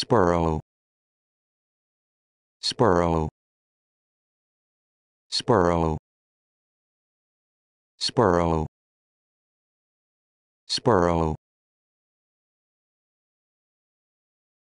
Spurrow. Spurrow. Spurrow. Spurrow. Spurrow.